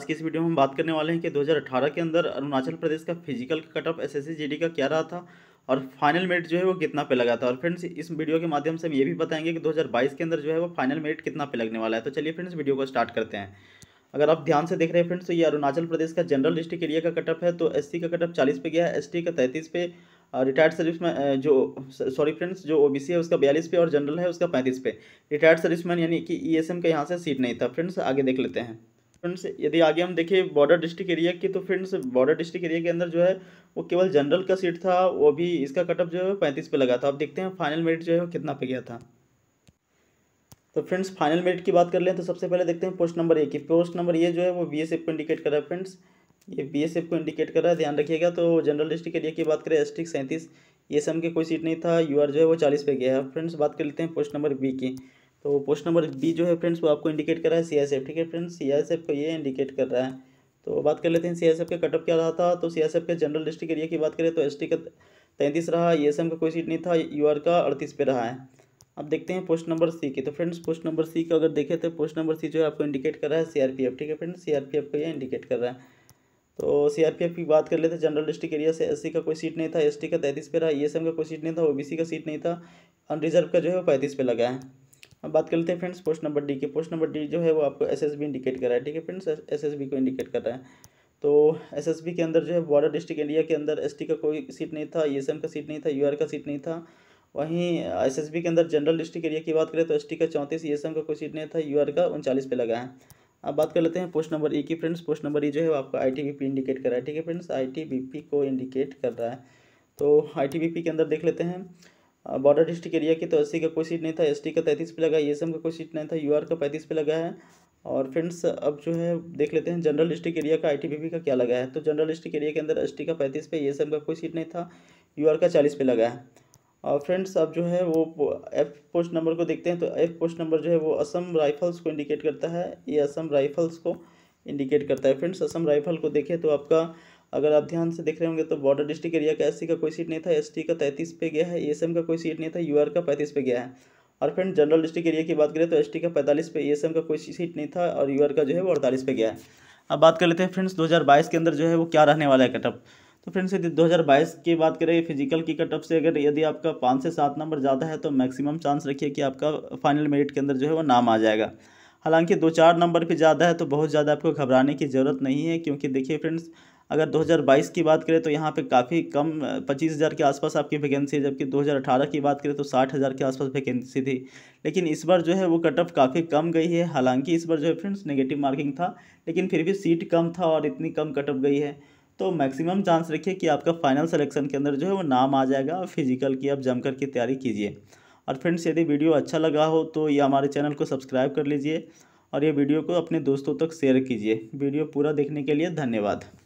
आज की इस वीडियो में हम बात करने वाले हैं कि 2018 के अंदर अरुणाचल प्रदेश का physical cut off S SSC का क्या रहा था और फाइनल मेरिट जो है वो कितना पे लगा था और फ्रेंड्स इस वीडियो के माध्यम से हम ये भी बताएंगे कि 2022 के अंदर जो है वो फाइनल मेरिट कितना पे लगने वाला है तो चलिए फ्रेंड्स वीडियो को स्टार्ट करते हैं अगर आप ध्यान से देख रहे हैं फ्रेंड्स तो ये अरुणाचल प्रदेश का जनरल डिस्ट्रिक्ट एरिया का कटअप है तो एस का कटअप चालीस पे गया है एस का तैंतीस पे रिटायर्ड सर्विस में जो सॉरी फ्रेंड्स जो ओबीसी है उसका बयालीस पे और जनरल है उसका पैंतीस पे रिटायर्ड सर्विसमैन यानी कि ईएसएम e का यहाँ से सीट नहीं था फ्रेंड्स आगे देख लेते हैं फ्रेंड्स यदि आगे हम देखें बॉर्डर डिस्ट्रिक्ट एरिया की तो फ्रेंड्स बॉर्डर डिस्ट्रिक्ट एरिया के अंदर जो है वो केवल जनरल का सीट था वो भी इसका कटअप जो है पैंतीस पे लगा था अब देखते हैं फाइनल मेरिट जो है वो कितना पे गया था तो फ्रेंड्स फाइनल मेरिट की बात कर लें तो सबसे पहले देखते हैं पोस्ट नंबर ए की पोस्ट नंबर ये जो है वो बी को इंडिकेट कर रहा है फ्रेंड्स ये बी को इंडिकेट कर रहा है ध्यान रखिएगा तो जनरल डिस्ट्रिक्ट एरिया की बात करें एस टी सैंतीस ये सम की कोई सीट नहीं था यू जो है वो चालीस पे गया है फ्रेंड्स बात कर लेते हैं पोस्ट नंबर बी की तो पोस्ट नंबर बी जो है फ्रेंड्स वो आपको इंडिकेट कर रहा है सी एस एफ ठीक है फ्रेंड्स सी एस को ये इंडिकेट कर रहा है तो बात कर लेते हैं सी एस एफ के कटअप क्या रहा था तो सी एस एफ के जनरल डिस्ट्रिक्ट एरिया की बात करें तो एस टी का तैंतीस रहा ई एस एम का कोई सीट नहीं था यू आर का अड़तीस पे रहा है अब देखते हैं पोस्ट नंबर सी की तो फ्रेंड्स पोस्ट नंबर सी का अगर देखें तो पोस्ट नंबर सी जो है आपको इंडिकेट कर रहा है सी आर पी एफ ठीक है फ्रेंड्स एफ को ये इंडिकेट कर रहा है तो सी आर पी एफ की बात कर लेते हैं जनरल डिस्ट्रिक्ट एरिया से सी का कोई सीट नहीं था टी का तैंतीस पे रहा ई एस एम का कोई सीट नहीं था सी का सीट नहीं था अनरिजर्व का जो है वो पैंतीस पे लगा है अब बात कर लेते हैं फ्रेंड्स पोस्ट नंबर डी की पोस्ट नंबर डी जो है वो आपको एस इंडिकेट कर रहा है ठीक है फ्रेंड्स एस को इंडिकेट कर रहा है तो एस के अंदर जो है बॉर्डर डिस्ट्रिक्ट इंडिया के अंदर एस का कोई सीट नहीं था ई e का सीट नहीं था यू का सीट नहीं था वहीं एस के अंदर जनरल डिस्ट्रिक्ट एरिया की बात करें तो एस का चौंतीस ई e का कोई सीट नहीं था यू का उनचालीस पे लगा है अब बात कर लेते हैं पोस्ट नंबर ई e की फ्रेंड्स पोस्ट नंबर ई जो है आपका आई इंडिकेट कर रहा है ठीक है फ्रेंड्स आई को इंडिकेट कर रहा है तो आई के अंदर देख लेते हैं बॉर्डर डिस्ट्रिक्ट एरिया की तो एससी का कोई सीट नहीं था एसटी का तैंतीस पे लगा ईएसएम का कोई सीट नहीं था यूआर का पैंतीस पे लगा है और फ्रेंड्स अब जो है देख लेते हैं जनरल डिस्ट्रिक्ट एरिया का आईटीबीपी का क्या लगा है तो जनरल डिस्ट्रिक्ट एरिया के अंदर एसटी का पैंतीस पे ईएसएम का कोई सीट नहीं था यू का चालीस पे लगा है और फ्रेंड्स अब जो है वो एफ पोस्ट नंबर को देखते हैं तो एफ पोस्ट नंबर जो है वो असम राइफल्स को इंडिकेट करता है ये असम राइफल्स को इंडिकेट करता है फ्रेंड्स असम राइफल को देखें तो आपका अगर आप ध्यान से देख रहे होंगे तो बॉर्डर डिस्ट्रिक्ट एरिया का एससी का कोई सीट नहीं था एसटी का तैंतीस पे गया है ईएसएम का कोई सीट नहीं था यूआर का पैंतीस पे गया है और फ्रेंड जनरल डिस्ट्रिक्ट एरिया की बात करें तो एसटी का पैंतालीस पे ईएसएम का कोई सीट नहीं था और यू का जो है वो अड़तालीस पे गया है अब बात कर लेते हैं फ्रेंड्स दो के अंदर जो है वो क्या रहने वाला है कटअप तो फ्रेंड्स यदि 2022 की बात करें फिजिकल की कटअप से अगर यदि आपका पाँच से सात नंबर ज़्यादा है तो मैक्सिमम चांस रखिए कि आपका फाइनल मेरिट के अंदर जो है वो नाम आ जाएगा हालांकि दो चार नंबर भी ज़्यादा है तो बहुत ज़्यादा आपको घबराने की ज़रूरत नहीं है क्योंकि देखिए फ्रेंड्स अगर 2022 की बात करें तो यहाँ पे काफ़ी कम 25,000 के आसपास आपकी वैकेंसी है जबकि 2018 की बात करें तो 60,000 के आसपास वैकेंसी थी लेकिन इस बार जो है वो कट ऑफ काफ़ी कम गई है हालांकि इस बार जो है फ्रेंड्स नेगेटिव मार्किंग था लेकिन फिर भी सीट कम था और इतनी कम कट ऑफ गई है तो मैक्सिमम चांस रखिए कि आपका फाइनल सलेक्शन के अंदर जो है वो नाम आ जाएगा और फिजिकल की आप जमकर की तैयारी कीजिए और फ्रेंड्स यदि वीडियो अच्छा लगा हो तो ये हमारे चैनल को सब्सक्राइब कर लीजिए और ये वीडियो को अपने दोस्तों तक शेयर कीजिए वीडियो पूरा देखने के लिए धन्यवाद